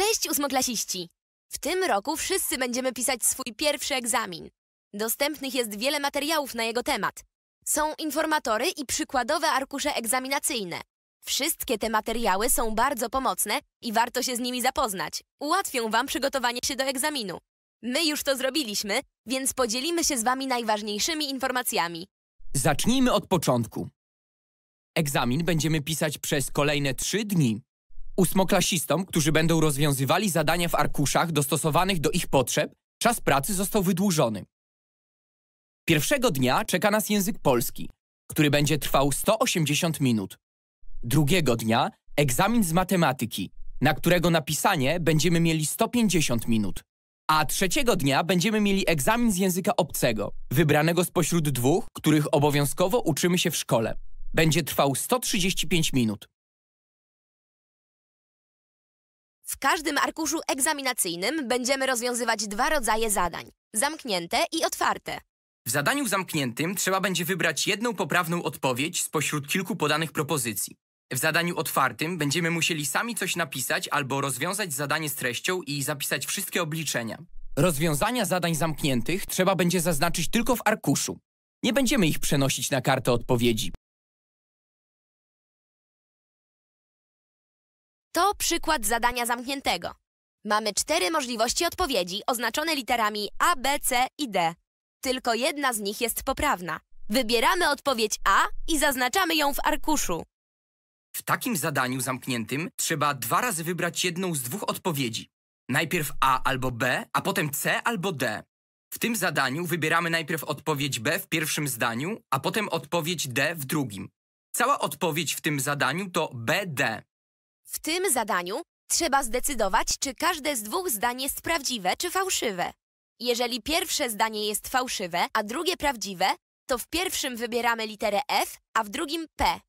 Cześć ósmoklasiści! W tym roku wszyscy będziemy pisać swój pierwszy egzamin. Dostępnych jest wiele materiałów na jego temat. Są informatory i przykładowe arkusze egzaminacyjne. Wszystkie te materiały są bardzo pomocne i warto się z nimi zapoznać. Ułatwią Wam przygotowanie się do egzaminu. My już to zrobiliśmy, więc podzielimy się z Wami najważniejszymi informacjami. Zacznijmy od początku. Egzamin będziemy pisać przez kolejne trzy dni. Ósmoklasistom, którzy będą rozwiązywali zadania w arkuszach dostosowanych do ich potrzeb, czas pracy został wydłużony. Pierwszego dnia czeka nas język polski, który będzie trwał 180 minut. Drugiego dnia egzamin z matematyki, na którego napisanie będziemy mieli 150 minut. A trzeciego dnia będziemy mieli egzamin z języka obcego, wybranego spośród dwóch, których obowiązkowo uczymy się w szkole. Będzie trwał 135 minut. W każdym arkuszu egzaminacyjnym będziemy rozwiązywać dwa rodzaje zadań. Zamknięte i otwarte. W zadaniu zamkniętym trzeba będzie wybrać jedną poprawną odpowiedź spośród kilku podanych propozycji. W zadaniu otwartym będziemy musieli sami coś napisać albo rozwiązać zadanie z treścią i zapisać wszystkie obliczenia. Rozwiązania zadań zamkniętych trzeba będzie zaznaczyć tylko w arkuszu. Nie będziemy ich przenosić na kartę odpowiedzi. To przykład zadania zamkniętego. Mamy cztery możliwości odpowiedzi oznaczone literami A, B, C i D. Tylko jedna z nich jest poprawna. Wybieramy odpowiedź A i zaznaczamy ją w arkuszu. W takim zadaniu zamkniętym trzeba dwa razy wybrać jedną z dwóch odpowiedzi. Najpierw A albo B, a potem C albo D. W tym zadaniu wybieramy najpierw odpowiedź B w pierwszym zdaniu, a potem odpowiedź D w drugim. Cała odpowiedź w tym zadaniu to BD. W tym zadaniu trzeba zdecydować, czy każde z dwóch zdań jest prawdziwe czy fałszywe. Jeżeli pierwsze zdanie jest fałszywe, a drugie prawdziwe, to w pierwszym wybieramy literę F, a w drugim P.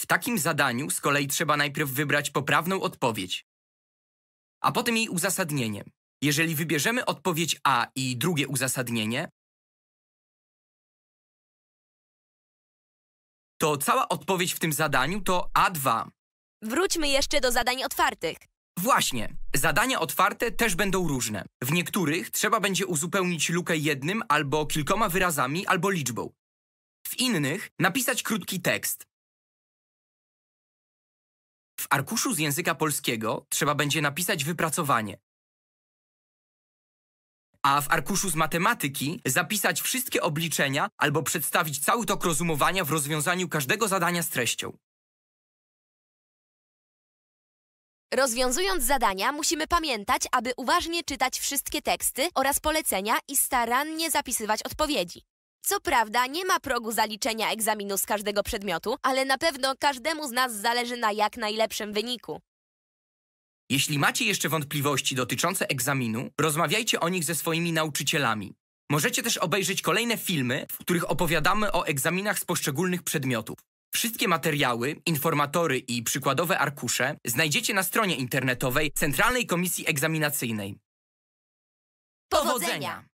W takim zadaniu z kolei trzeba najpierw wybrać poprawną odpowiedź, a potem jej uzasadnienie. Jeżeli wybierzemy odpowiedź A i drugie uzasadnienie, to cała odpowiedź w tym zadaniu to A2. Wróćmy jeszcze do zadań otwartych. Właśnie. Zadania otwarte też będą różne. W niektórych trzeba będzie uzupełnić lukę jednym albo kilkoma wyrazami albo liczbą. W innych napisać krótki tekst. W arkuszu z języka polskiego trzeba będzie napisać wypracowanie. A w arkuszu z matematyki zapisać wszystkie obliczenia albo przedstawić cały tok rozumowania w rozwiązaniu każdego zadania z treścią. Rozwiązując zadania, musimy pamiętać, aby uważnie czytać wszystkie teksty oraz polecenia i starannie zapisywać odpowiedzi. Co prawda, nie ma progu zaliczenia egzaminu z każdego przedmiotu, ale na pewno każdemu z nas zależy na jak najlepszym wyniku. Jeśli macie jeszcze wątpliwości dotyczące egzaminu, rozmawiajcie o nich ze swoimi nauczycielami. Możecie też obejrzeć kolejne filmy, w których opowiadamy o egzaminach z poszczególnych przedmiotów. Wszystkie materiały, informatory i przykładowe arkusze znajdziecie na stronie internetowej Centralnej Komisji Egzaminacyjnej. Powodzenia!